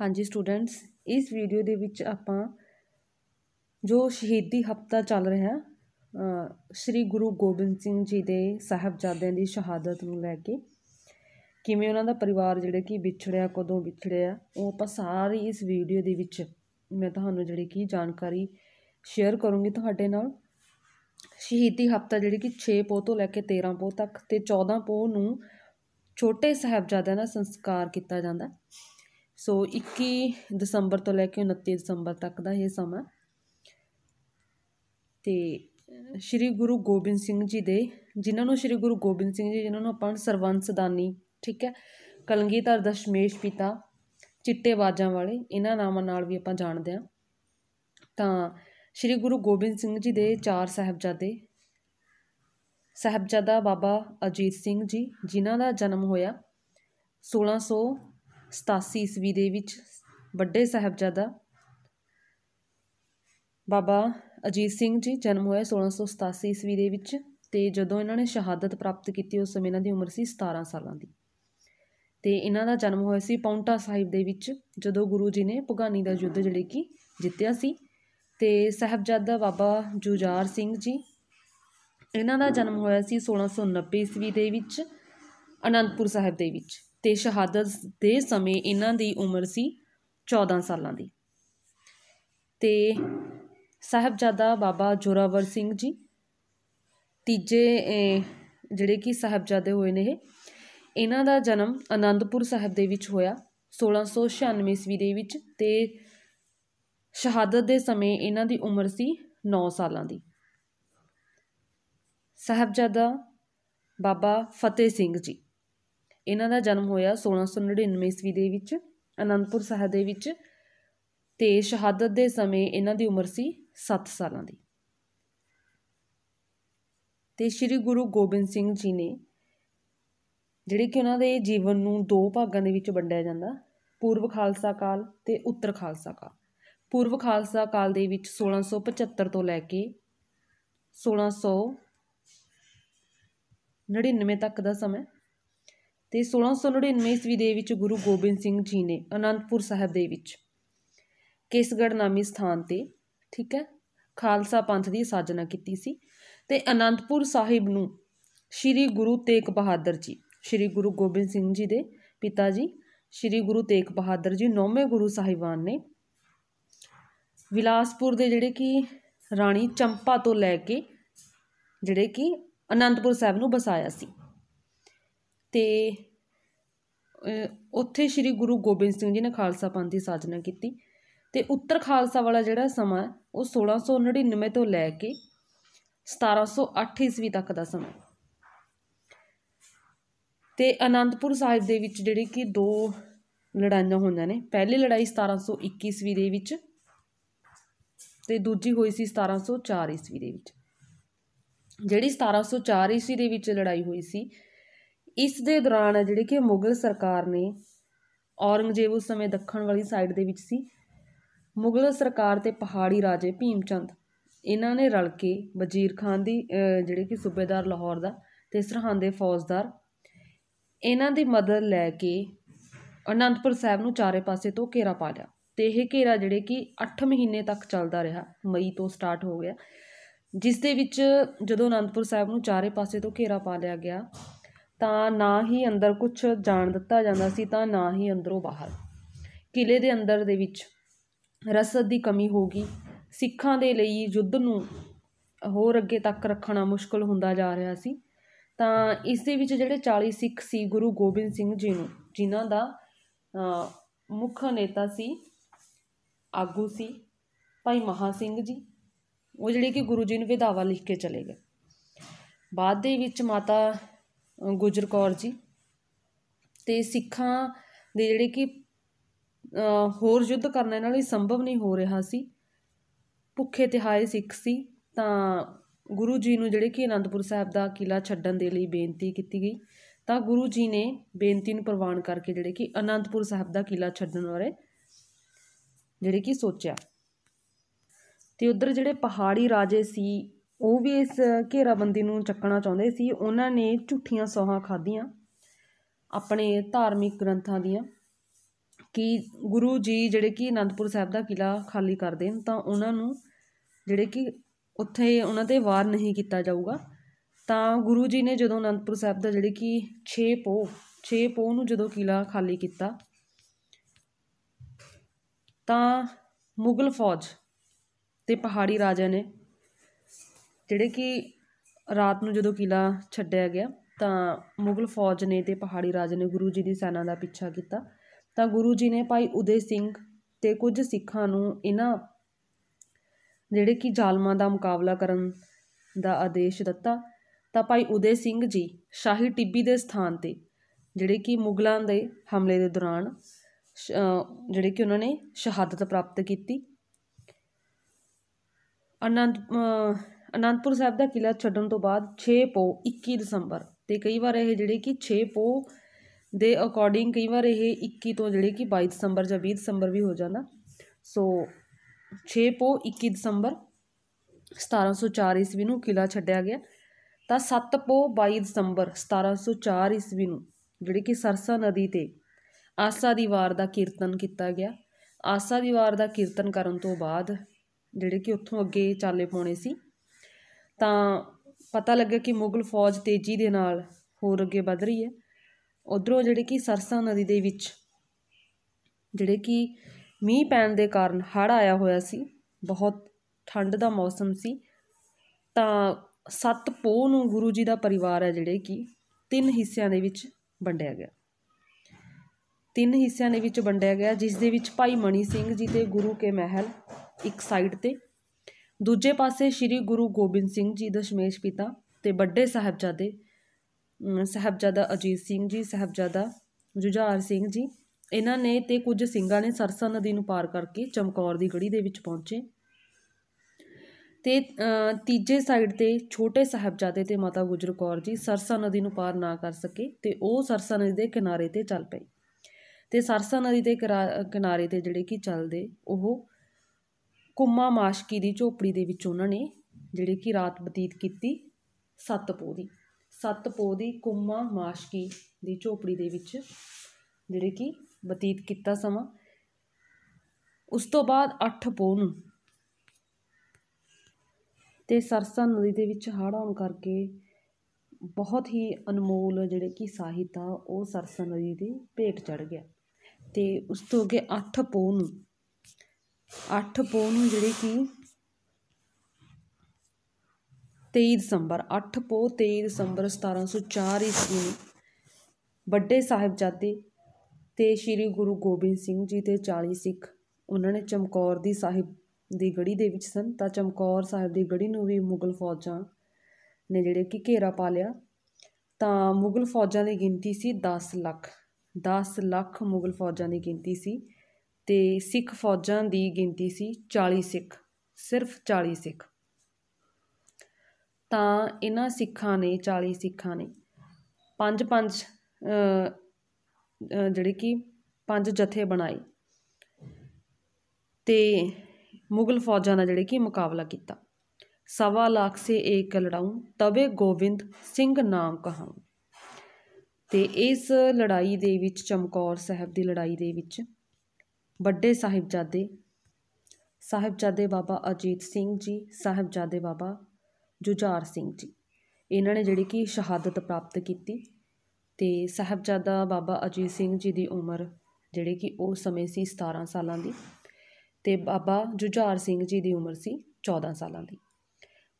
ਹਾਂਜੀ ਸਟੂਡੈਂਟਸ ਇਸ ਵੀਡੀਓ ਦੇ ਵਿੱਚ ਆਪਾਂ ਜੋ ਸ਼ਹੀਦੀ ਹਫਤਾ ਚੱਲ ਰਿਹਾ ਹੈ ਸ੍ਰੀ ਗੁਰੂ ਗੋਬਿੰਦ ਸਿੰਘ ਜੀ ਦੇ ਸਾਹਿਬਜ਼ਾਦਿਆਂ ਦੀ ਸ਼ਹਾਦਤ ਨੂੰ ਲੈ ਕੇ ਕਿਵੇਂ ਉਹਨਾਂ ਦਾ ਪਰਿਵਾਰ ਜਿਹੜੇ ਕਿ ਵਿਛੜਿਆ ਕਦੋਂ ਵਿਛੜਿਆ ਉਹ ਆਪਾਂ ਸਾਰੀ ਇਸ ਵੀਡੀਓ ਦੇ ਵਿੱਚ ਮੈਂ ਤੁਹਾਨੂੰ ਜਿਹੜੀ ਕਿ ਜਾਣਕਾਰੀ ਸ਼ੇਅਰ ਕਰੂੰਗੀ ਤੁਹਾਡੇ ਨਾਲ ਸ਼ਹੀਦੀ ਹਫਤਾ ਜਿਹੜੀ ਕਿ 6 ਪੋਹ ਤੋਂ ਲੈ ਕੇ 13 ਪੋਹ ਤੱਕ ਤੇ 14 ਪੋਹ ਨੂੰ ਛੋਟੇ ਸਾਹਿਬਜ਼ਾਦਿਆਂ ਦਾ ਸੰਸਕਾਰ ਕੀਤਾ ਜਾਂਦਾ ਸੋ 21 ਦਸੰਬਰ ਤੋਂ ਲੈ ਕੇ 29 ਦਸੰਬਰ ਤੱਕ ਦਾ ਇਹ ਸਮਾਂ ਤੇ ਸ਼੍ਰੀ ਗੁਰੂ ਗੋਬਿੰਦ ਸਿੰਘ ਜੀ ਦੇ ਜਿਨ੍ਹਾਂ ਨੂੰ ਸ਼੍ਰੀ ਗੁਰੂ ਗੋਬਿੰਦ ਸਿੰਘ ਜੀ ਜਿਨ੍ਹਾਂ ਨੂੰ ਆਪਾਂ ਸਰਵੰਸਦਾਨੀ ਠੀਕ ਹੈ ਕਲੰਗੀਧਰ ਦਸ਼ਮੇਸ਼ ਪਿਤਾ ਚਿੱਟੇ ਬਾਜਾਂ ਵਾਲੇ ਇਹਨਾਂ ਨਾਮਾਂ ਨਾਲ ਵੀ ਆਪਾਂ ਜਾਣਦੇ ਆ ਤਾਂ ਸ਼੍ਰੀ ਗੁਰੂ ਗੋਬਿੰਦ ਸਿੰਘ ਜੀ ਦੇ ਚਾਰ ਸਹਬਜ਼ਾਦੇ ਸਹਬਜ਼ਾਦਾ ਬਾਬਾ ਅਜੀਤ ਸਿੰਘ ਜੀ ਜਿਨ੍ਹਾਂ ਦਾ ਜਨਮ ਹੋਇਆ 1600 ਸਤਾਸੀ ਈਸਵੀ ਦੇ ਵਿੱਚ ਵੱਡੇ ਸਹਬਜ਼ਾਦਾ ਬਾਬਾ ਅਜੀਤ ਸਿੰਘ ਜੀ ਜਨਮ ਹੋਇਆ 1687 ਈਸਵੀ ਦੇ ਵਿੱਚ ਤੇ ਜਦੋਂ ਇਹਨਾਂ ਨੇ ਸ਼ਹਾਦਤ ਪ੍ਰਾਪਤ ਕੀਤੀ ਉਸ ਸਮੇਂ ਇਹਨਾਂ ਦੀ ਉਮਰ ਸੀ 17 ਸਾਲਾਂ ਦੀ ਤੇ ਇਹਨਾਂ ਦਾ ਜਨਮ ਹੋਇਆ ਸੀ ਪੌਂਟਾ ਸਾਹਿਬ ਦੇ ਵਿੱਚ ਜਦੋਂ ਗੁਰੂ ਜੀ ਨੇ ਭਗਾਨੀ ਦਾ ਯੁੱਧ ਜਿਹੜੇ ਕੀ ਜਿੱਤਿਆ ਸੀ ਤੇ ਸਹਬਜ਼ਾਦਾ ਬਾਬਾ ਜੁਜਾਰ ਸਿੰਘ ਜੀ ਇਹਨਾਂ ਦਾ ਜਨਮ ਹੋਇਆ ਸੀ 1690 ਈਸਵੀ ਦੇ ਵਿੱਚ ਅਨੰਦਪੁਰ ਸਾਹਿਬ ਦੇ ਵਿੱਚ ਤੇ ਸ਼ਹਾਦਤ ਦੇ ਸਮੇਂ ਇਹਨਾਂ ਦੀ ਉਮਰ ਸੀ 14 ਸਾਲਾਂ ਦੀ ਤੇ ਸਾਹਿਬਜ਼ਾਦਾ ਬਾਬਾ ਜ਼ੋਰਾਵਰ ਸਿੰਘ ਜੀ ਤੀਜੇ ਜਿਹੜੇ ਕਿ ਸਾਹਿਬਜ਼ਾਦੇ ਹੋਏ ਨੇ ਇਹ ਇਹਨਾਂ ਦਾ ਜਨਮ ਆਨੰਦਪੁਰ ਸਾਹਿਬ ਦੇ ਵਿੱਚ ਹੋਇਆ 1696 ਈਸਵੀ ਦੇ ਵਿੱਚ ਤੇ ਸ਼ਹਾਦਤ ਦੇ ਸਮੇਂ ਇਹਨਾਂ ਦੀ ਉਮਰ ਸੀ 9 ਸਾਲਾਂ ਦੀ ਸਾਹਿਬਜ਼ਾਦਾ ਬਾਬਾ ਫਤਿਹ ਸਿੰਘ ਜੀ ਇਹਨਾਂ ਦਾ ਜਨਮ ਹੋਇਆ 1699 ਈਸਵੀ ਦੇ ਵਿੱਚ ਅਨੰਦਪੁਰ ਸਾਹਿਬ ਦੇ ਵਿੱਚ ਤੇ ਸ਼ਹਾਦਤ ਦੇ ਸਮੇਂ ਇਹਨਾਂ ਦੀ ਉਮਰ ਸੀ 7 ਸਾਲਾਂ ਦੀ ਤੇ ਸ੍ਰੀ ਗੁਰੂ ਗੋਬਿੰਦ ਸਿੰਘ ਜੀ ਨੇ ਜਿਹੜੇ ਕਿ ਉਹਨਾਂ ਦੇ ਜੀਵਨ ਨੂੰ ਦੋ ਭਾਗਾਂ ਦੇ ਵਿੱਚ ਵੰਡਿਆ ਜਾਂਦਾ ਪੂਰਵ ਖਾਲਸਾ ਕਾਲ ਤੇ ਉੱਤਰ ਖਾਲਸਾ ਕਾਲ ਪੂਰਵ ਖਾਲਸਾ ਕਾਲ ਦੇ ਵਿੱਚ 1675 ਤੋਂ ਲੈ ਕੇ 1699 ਤੱਕ ਦਾ ਸਮਾਂ ਤੇ 1699 ਈਸਵੀ ਦੇ ਵਿੱਚ ਗੁਰੂ ਗੋਬਿੰਦ ਸਿੰਘ ਜੀ ਨੇ ਅਨੰਦਪੁਰ ਸਾਹਿਬ ਦੇ ਵਿੱਚ ਕੇਸਗੜ ਨਾਮੀ ਸਥਾਨ ਤੇ ਠੀਕ ਹੈ ਖਾਲਸਾ ਪੰਥ ਦੀ ਸਾਜਨਾ ਕੀਤੀ ਸੀ ਤੇ ਅਨੰਦਪੁਰ ਸਾਹਿਬ ਨੂੰ ਸ੍ਰੀ ਗੁਰੂ ਤੇਗ ਬਹਾਦਰ ਜੀ ਸ੍ਰੀ ਗੁਰੂ ਗੋਬਿੰਦ ਸਿੰਘ ਜੀ ਦੇ ਪਿਤਾ ਜੀ ਸ੍ਰੀ ਗੁਰੂ ਤੇਗ ਬਹਾਦਰ ਜੀ ਨੌਵੇਂ ਗੁਰੂ ਸਾਹਿਬਾਨ ਨੇ ਵਿਲਾਸਪੁਰ ਦੇ ਜਿਹੜੇ ਕਿ ਰਾਣੀ ਚੰਪਾ ਤੋਂ ਲੈ ਕੇ ਜਿਹੜੇ ਕਿ ਅਨੰਦਪੁਰ ਸਾਹਿਬ ਨੂੰ ਬਸਾਇਆ ਸੀ ਤੇ ਉੱਥੇ ਸ਼੍ਰੀ ਗੁਰੂ ਗੋਬਿੰਦ ਸਿੰਘ ਜੀ ਨੇ ਖਾਲਸਾ ਪੰਥ ਦੀ ਸਾਜਨਾ ਕੀਤੀ ਤੇ ਉੱਤਰ ਖਾਲਸਾ ਵਾਲਾ ਜਿਹੜਾ ਸਮਾਂ ਉਹ 1699 ਤੋਂ ਲੈ ਕੇ 1708 ਈਸਵੀ ਤੱਕ ਦਾ ਸਮਾਂ ਤੇ ਅਨੰਦਪੁਰ ਸਾਹਿਬ ਦੇ ਵਿੱਚ ਜਿਹੜੇ ਕਿ ਦੋ ਲੜਾਈਆਂ ਹੋਈਆਂ ਨੇ ਪਹਿਲੀ ਲੜਾਈ 1721 ਈਸਵੀ ਦੇ ਵਿੱਚ ਤੇ ਦੂਜੀ ਹੋਈ ਸੀ 1704 ਈਸਵੀ ਦੇ ਵਿੱਚ ਜਿਹੜੀ 1704 ਈਸਵੀ ਦੇ ਵਿੱਚ ਲੜਾਈ ਹੋਈ ਸੀ ਇਸ ਦੇ ਦੌਰਾਨ ਜਿਹੜੀ ਕਿ ਮੁਗਲ ਸਰਕਾਰ ਨੇ ਔਰੰਗਜ਼ੇਬ ਉਸ ਸਮੇਂ ਦੱਖਣ ਵਾਲੀ ਸਾਈਡ ਦੇ ਵਿੱਚ ਸੀ ਮੁਗਲ ਸਰਕਾਰ ਤੇ ਪਹਾੜੀ ਰਾਜੇ ਭੀਮਚੰਦ ਇਹਨਾਂ ਨੇ ਰਲ ਕੇ ਵਜ਼ੀਰ ਖਾਨ ਦੀ ਜਿਹੜੇ ਕਿ ਸੂਬੇਦਾਰ ਲਾਹੌਰ ਦਾ ਤੇ ਸਰਹੰਦ ਦੇ ਫੌਜਦਾਰ ਇਹਨਾਂ ਦੀ ਮਦਦ ਲੈ ਕੇ ਅਨੰਦਪੁਰ ਸਾਹਿਬ ਨੂੰ ਚਾਰੇ ਪਾਸੇ ਤੋਂ ਘੇਰਾ ਪਾ ਲਿਆ ਤੇ ਇਹ ਘੇਰਾ ਜਿਹੜੇ ਕਿ 8 ਮਹੀਨੇ ਤੱਕ ਚੱਲਦਾ ਰਿਹਾ ਮਈ ਤੋਂ ਸਟਾਰਟ ਹੋ ਗਿਆ ਜਿਸ ਦੇ ਵਿੱਚ ਜਦੋਂ ਅਨੰਦਪੁਰ ਸਾਹਿਬ ਨੂੰ ਚਾਰੇ ਪਾਸੇ ਤੋਂ ਘੇਰਾ ਪਾ ਲਿਆ ਗਿਆ ਤਾਂ ਨਾ ਹੀ ਅੰਦਰ ਕੁਝ ਜਾਣ ਦਿੱਤਾ ਜਾਂਦਾ ਸੀ ਤਾਂ ਨਾ ਹੀ ਅੰਦਰੋਂ ਬਾਹਰ ਕਿਲੇ ਦੇ ਅੰਦਰ ਦੇ ਵਿੱਚ ਰਸਦ ਦੀ ਕਮੀ ਹੋ ਗਈ ਸਿੱਖਾਂ ਦੇ ਲਈ ਯੁੱਧ ਨੂੰ ਹੋਰ ਅੱਗੇ ਤੱਕ ਰੱਖਣਾ ਮੁਸ਼ਕਲ ਹੁੰਦਾ ਜਾ ਰਿਹਾ ਸੀ ਤਾਂ ਇਸ ਦੇ ਵਿੱਚ ਜਿਹੜੇ 40 ਸਿੱਖ ਸੀ ਗੁਰੂ ਗੋਬਿੰਦ ਸਿੰਘ ਜੀ ਨੂੰ ਜਿਨ੍ਹਾਂ ਦਾ ਮੁੱਖ ਨੇਤਾ ਸੀ ਆਗੂ ਸੀ ਭਾਈ ਮਹਾ ਸਿੰਘ ਜੀ ਉਹ ਜਿਹੜੇ ਕਿ ਗੁਰੂ ਜੀ ਨੂੰ ਵਿਦਾਵਾ ਲਿਖ ਕੇ ਚਲੇ ਗਏ ਬਾਅਦ ਦੇ ਵਿੱਚ ਮਾਤਾ ਗੁਜਰ ਕੌਰ ਜੀ ਤੇ ਸਿੱਖਾਂ ਦੇ ਜਿਹੜੇ ਕਿ ਹੋਰ ਯੁੱਧ ਕਰਨ ਇਹਨਾਂ ਲਈ ਸੰਭਵ ਨਹੀਂ ਹੋ ਰਿਹਾ ਸੀ ਭੁੱਖੇ ਤਿਹਾਏ ਸਿੱਖ ਸੀ ਤਾਂ ਗੁਰੂ ਜੀ ਨੂੰ ਜਿਹੜੇ ਕਿ ਅਨੰਦਪੁਰ ਸਾਹਿਬ ਦਾ ਕਿਲਾ ਛੱਡਣ ਦੇ ਲਈ ਬੇਨਤੀ ਕੀਤੀ ਗਈ ਤਾਂ ਗੁਰੂ ਜੀ ਨੇ ਬੇਨਤੀ ਨੂੰ ਪ੍ਰਵਾਨ ਕਰਕੇ ਜਿਹੜੇ ਕਿ ਅਨੰਦਪੁਰ ਸਾਹਿਬ ਦਾ ਕਿਲਾ ਛੱਡਣ ਬਾਰੇ ਜਿਹੜੇ ਕਿ ਸੋਚਿਆ ਤੇ ਉਧਰ ਜਿਹੜੇ ਪਹਾੜੀ ਰਾਜੇ ਸੀ ਉਹ ਵੀ ਇਸ ਘੇਰਾਬੰਦੀ ਨੂੰ ਚੱਕਣਾ ਚਾਹੁੰਦੇ ਸੀ ਉਹਨਾਂ ਨੇ ਝੂਠੀਆਂ ਸੋਹਾਂ ਖਾਧੀਆਂ ਆਪਣੇ ਧਾਰਮਿਕ ਗ੍ਰੰਥਾਂ ਦੀਆਂ ਕਿ ਗੁਰੂ ਜੀ ਜਿਹੜੇ ਕਿ ਅਨੰਦਪੁਰ ਸਾਹਿਬ ਦਾ ਕਿਲਾ ਖਾਲੀ ਕਰ ਦੇਣ ਤਾਂ ਉਹਨਾਂ ਨੂੰ ਜਿਹੜੇ ਕਿ ਉੱਥੇ ਉਹਨਾਂ ਤੇ ਵਾਰ ਨਹੀਂ ਕੀਤਾ ਜਾਊਗਾ ਤਾਂ ਗੁਰੂ ਜੀ ਨੇ ਜਦੋਂ ਅਨੰਦਪੁਰ ਸਾਹਿਬ ਦਾ ਜਿਹੜੇ ਕਿ 6 ਪੋ 6 ਪੋ ਨੂੰ ਜਦੋਂ ਕਿਲਾ ਖਾਲੀ ਕੀਤਾ ਤਾਂ ਮੁਗਲ ਫੌਜ ਤੇ ਪਹਾੜੀ ਰਾਜਾ ਨੇ ਜਿਹੜੇ ਕਿ ਰਾਤ ਨੂੰ ਜਦੋਂ ਕਿਲਾ ਛੱਡਿਆ ਗਿਆ ਤਾਂ ਮੁਗਲ ਫੌਜ ਨੇ ਤੇ ਪਹਾੜੀ ਰਾਜੇ ਨੇ ਗੁਰੂ ਜੀ ਦੀ ਸੈਨਾ ਦਾ ਪਿੱਛਾ ਕੀਤਾ ਤਾਂ ਗੁਰੂ ਜੀ ਨੇ ਭਾਈ ਉਦੇ ਸਿੰਘ ਤੇ ਕੁਝ ਸਿੱਖਾਂ ਨੂੰ ਇਹਨਾਂ ਜਿਹੜੇ ਕਿ ਜ਼ਾਲਮਾਂ ਦਾ ਮੁਕਾਬਲਾ ਕਰਨ ਦਾ ਆਦੇਸ਼ ਦਿੱਤਾ ਤਾਂ ਭਾਈ ਉਦੇ ਸਿੰਘ ਜੀ ਸ਼ਾਹੀ ਟਿੱਬੀ ਦੇ ਸਥਾਨ ਤੇ ਜਿਹੜੇ ਕਿ ਮੁਗਲਾਂ ਦੇ ਹਮਲੇ ਦੇ ਦੌਰਾਨ ਜਿਹੜੇ ਕਿ ਉਹਨਾਂ ਨੇ ਸ਼ਹਾਦਤ ਪ੍ਰਾਪਤ ਕੀਤੀ ਅਨੰਦ ਅਨੰਦਪੁਰ ਸਾਹਿਬ ਦਾ ਕਿਲਾ ਛੱਡਣ ਤੋਂ ਬਾਅਦ 6 ਪੋ 21 ਦਸੰਬਰ ਤੇ ਕਈ ਵਾਰ ਇਹ ਜਿਹੜੇ ਕਿ 6 ਪੋ ਦੇ ਅਕੋਰਡਿੰਗ ਕਈ ਵਾਰ ਇਹ 21 ਤੋਂ ਜਿਹੜੇ ਕਿ 22 ਦਸੰਬਰ ਜਾਂ 20 ਦਸੰਬਰ ਵੀ ਹੋ ਜਾਂਦਾ ਸੋ 6 ਪੋ 21 ਦਸੰਬਰ 1704 ਈਸਵੀ ਨੂੰ ਕਿਲਾ ਛੱਡਿਆ ਗਿਆ ਤਾਂ 7 ਪੋ 22 ਦਸੰਬਰ 1704 ਈਸਵੀ ਨੂੰ ਜਿਹੜੇ ਕਿ ਸਰਸਾ ਨਦੀ ਤੇ ਆਸਾ ਦੀ ਵਾਰ ਦਾ ਕੀਰਤਨ ਕੀਤਾ ਗਿਆ ਆਸਾ ਦੀ ਵਾਰ ਦਾ ਕੀਰਤਨ ਕਰਨ ਤੋਂ ਬਾਅਦ ਜਿਹੜੇ ਕਿ ਉੱਥੋਂ ਅੱਗੇ ਚਾਲੇ ਪਾਉਣੇ ਸੀ ਤਾਂ ਪਤਾ ਲੱਗਾ ਕਿ ਮੁਗਲ ਫੌਜ ਤੇਜ਼ੀ ਦੇ ਨਾਲ ਹੋਰ ਅੱਗੇ ਵੱਧ ਰਹੀ ਹੈ ਉਧਰੋਂ ਜਿਹੜੇ ਕਿ ਸਰਸਾ ਨਦੀ ਦੇ ਵਿੱਚ ਜਿਹੜੇ ਕਿ ਮੀਂਹ ਪੈਣ ਦੇ ਕਾਰਨ ਹੜ ਆਇਆ ਹੋਇਆ ਸੀ ਬਹੁਤ ਠੰਡ ਦਾ ਮੌਸਮ ਸੀ ਤਾਂ ਸੱਤ ਪੋਹ ਨੂੰ ਗੁਰੂ ਜੀ ਦਾ ਪਰਿਵਾਰ ਹੈ ਜਿਹੜੇ ਕਿ ਤਿੰਨ ਹਿੱਸਿਆਂ ਦੇ ਵਿੱਚ ਵੰਡਿਆ ਗਿਆ ਤਿੰਨ ਹਿੱਸਿਆਂ ਦੇ ਵਿੱਚ ਵੰਡਿਆ ਗਿਆ ਜਿਸ ਦੇ ਵਿੱਚ ਭਾਈ ਮਣੀ ਸਿੰਘ ਜੀ ਤੇ ਗੁਰੂ ਕੇ ਮਹਿਲ ਇੱਕ ਸਾਈਡ ਤੇ ਦੂਜੇ ਪਾਸੇ ਸ੍ਰੀ ਗੁਰੂ ਗੋਬਿੰਦ ਸਿੰਘ ਜੀ ਦਸ਼ਮੇਸ਼ ਪਿਤਾ ਤੇ ਵੱਡੇ ਸਾਹਿਬਜ਼ਾਦੇ ਸਾਹਿਬਜ਼ਾਦਾ ਅਜੀਤ ਸਿੰਘ ਜੀ ਸਾਹਿਬਜ਼ਾਦਾ ਜੁਝਾਰ ਸਿੰਘ ਜੀ ਇਹਨਾਂ ਨੇ ਤੇ ਕੁਝ ਸਿੰਘਾਂ ਨੇ ਸਰਸਾ ਨਦੀ ਨੂੰ ਪਾਰ ਕਰਕੇ ਚਮਕੌਰ ਦੀ ਗੜੀ ਦੇ ਵਿੱਚ ਪਹੁੰਚੇ ਤੇ ਤੀਜੇ ਸਾਈਡ ਤੇ ਛੋਟੇ ਸਾਹਿਬਜ਼ਾਦੇ ਤੇ ਮਾਤਾ ਗੁਜਰ ਕੌਰ ਜੀ ਸਰਸਾ ਨਦੀ ਨੂੰ ਪਾਰ ਨਾ ਕਰ ਸਕੇ ਤੇ ਉਹ ਸਰਸਾ ਨਦੀ ਦੇ ਕਿਨਾਰੇ ਤੇ ਚੱਲ ਪਏ ਤੇ ਸਰਸਾ ਨਦੀ ਦੇ ਕਿਨਾਰੇ ਤੇ ਜਿਹੜੇ ਕੀ ਚੱਲਦੇ ਉਹ ਕੁੰਮਾ ਮਾਸ਼ਕੀ ਦੀ ਝੋਪੜੀ ਦੇ ਵਿੱਚ ਉਹਨਾਂ ਨੇ ਜਿਹੜੇ ਕਿ ਰਾਤ ਬਤੀਤ ਕੀਤੀ ਸੱਤ ਪੋ ਦੀ ਸੱਤ ਪੋ ਦੀ ਕੁੰਮਾ ਮਾਸ਼ਕੀ ਦੀ ਝੋਪੜੀ ਦੇ ਵਿੱਚ ਜਿਹੜੇ ਕਿ ਬਤੀਤ ਕੀਤਾ ਸਮਾਂ ਉਸ ਤੋਂ ਬਾਅਦ ਅੱਠ ਪੋ ਨੂੰ ਤੇ ਸਰਸਾ ਨਦੀ ਦੇ ਵਿੱਚ ਹੜ੍ਹ ਆਉਣ ਕਰਕੇ ਬਹੁਤ ਹੀ ਅਨਮੋਲ ਜਿਹੜੇ ਕਿ ਸਾਹਿਤ ਆ ਉਹ ਸਰਸਾ ਨਦੀ ਦੇ ਭੇਟ ਚੜ ਗਿਆ ਤੇ ਉਸ ਤੋਂ ਅੱਗੇ ਅੱਠ ਪੋ ਨੂੰ ਅੱਠ ਪੋਹ ਨੂੰ ਜਿਹੜੀ ਕਿ 23 ਦਸੰਬਰ ਅੱਠ ਪੋ 23 ਦਸੰਬਰ 1704 ਈਸਵੀ ਨੂੰ ਵੱਡੇ ਸਾਹਿਬਜ਼ਾਦੇ ਤੇ ਸ਼੍ਰੀ ਗੁਰੂ ਗੋਬਿੰਦ ਸਿੰਘ ਜੀ ਦੇ 40 ਸਿੱਖ ਉਹਨਾਂ ਨੇ ਚਮਕੌਰ ਦੀ ਸਾਹਿਬ ਦੀ ਗੜੀ ਦੇ ਵਿੱਚ ਸਨ ਤਾਂ ਚਮਕੌਰ ਸਾਹਿਬ ਦੀ ਗੜੀ ਨੂੰ ਵੀ ਮੁਗਲ ਫੌਜਾਂ ਨੇ ਜਿਹੜੇ ਕਿ ਘੇਰਾ ਪਾ ਲਿਆ ਤਾਂ ਮੁਗਲ ਫੌਜਾਂ ਦੀ ਗਿਣਤੀ ਸੀ 10 ਲੱਖ 10 ਲੱਖ ਮੁਗਲ ਫੌਜਾਂ ਦੀ ਗਿਣਤੀ ਸੀ ਤੇ ਸਿੱਖ ਫੌਜਾਂ ਦੀ ਗਿਣਤੀ ਸੀ 40 ਸਿੱਖ ਸਿਰਫ 40 ਸਿੱਖ ਤਾਂ ਇਹਨਾਂ ਸਿੱਖਾਂ ਨੇ 40 ਸਿੱਖਾਂ ਨੇ ਪੰਜ ਪੰਜ ਜਿਹੜੇ ਕਿ ਪੰਜ ਜਥੇ ਬਣਾਏ ਤੇ ਮੁਗਲ ਫੌਜਾਂ ਨਾਲ ਜਿਹੜੇ ਕਿ ਮੁਕਾਬਲਾ ਕੀਤਾ ਸਵਾ ਲੱਖ ਸੇ ਏਕ ਲੜਾਉ ਤਵੇ ਗੋਬਿੰਦ ਸਿੰਘ ਨਾਮ ਕਹਾਉ ਤੇ ਇਸ ਲੜਾਈ ਦੇ ਵਿੱਚ ਚਮਕੌਰ ਸਾਹਿਬ ਦੀ ਲੜਾਈ ਦੇ ਵਿੱਚ ਵੱਡੇ ਸਾਹਿਬਜ਼ਾਦੇ ਸਾਹਿਬਜ਼ਾਦੇ ਬਾਬਾ ਅਜੀਤ ਸਿੰਘ ਜੀ ਸਾਹਿਬਜ਼ਾਦੇ ਬਾਬਾ ਜੁਝਾਰ ਸਿੰਘ ਜੀ ਇਹਨਾਂ ਨੇ ਜਿਹੜੀ ਕਿ ਸ਼ਹਾਦਤ ਪ੍ਰਾਪਤ ਕੀਤੀ ਤੇ ਸਾਹਿਬਜ਼ਾਦਾ ਬਾਬਾ ਅਜੀਤ ਸਿੰਘ ਜੀ ਦੀ ਉਮਰ ਜਿਹੜੀ ਕਿ ਉਹ ਸਮੇਂ ਸੀ 17 ਸਾਲਾਂ ਦੀ ਤੇ ਬਾਬਾ ਜੁਝਾਰ ਸਿੰਘ ਜੀ ਦੀ ਉਮਰ ਸੀ 14 ਸਾਲਾਂ ਦੀ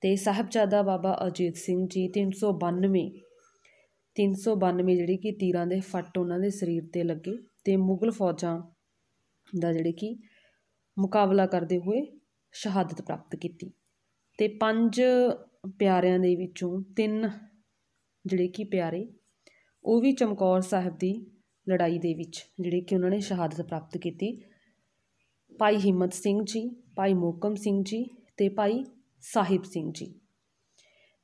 ਤੇ ਸਾਹਿਬਜ਼ਾਦਾ ਬਾਬਾ ਅਜੀਤ ਸਿੰਘ ਜੀ 392 392 ਜਿਹੜੀ ਕਿ ਤੀਰਾਂ ਦੇ ਫੱਟ ਉਹਨਾਂ ਦੇ ਸਰੀਰ 'ਤੇ ਲੱਗੇ ਤੇ ਮੁਗਲ ਫੌਜਾਂ ਦਾ ਜਿਹੜੇ ਕਿ ਮੁਕਾਬਲਾ ਕਰਦੇ ਹੋਏ ਸ਼ਹਾਦਤ ਪ੍ਰਾਪਤ ਕੀਤੀ ਤੇ ਪੰਜ ਪਿਆਰਿਆਂ ਦੇ ਵਿੱਚੋਂ ਤਿੰਨ ਜਿਹੜੇ ਕਿ ਪਿਆਰੇ ਉਹ ਵੀ ਚਮਕੌਰ ਸਾਹਿਬ ਦੀ ਲੜਾਈ ਦੇ ਵਿੱਚ ਜਿਹੜੇ ਕਿ ਉਹਨਾਂ ਨੇ ਸ਼ਹਾਦਤ ਪ੍ਰਾਪਤ ਕੀਤੀ ਭਾਈ ਹਿੰਮਤ ਸਿੰਘ ਜੀ ਭਾਈ ਮੋਕਮ ਸਿੰਘ ਜੀ ਤੇ ਭਾਈ ਸਾਹਿਬ ਸਿੰਘ ਜੀ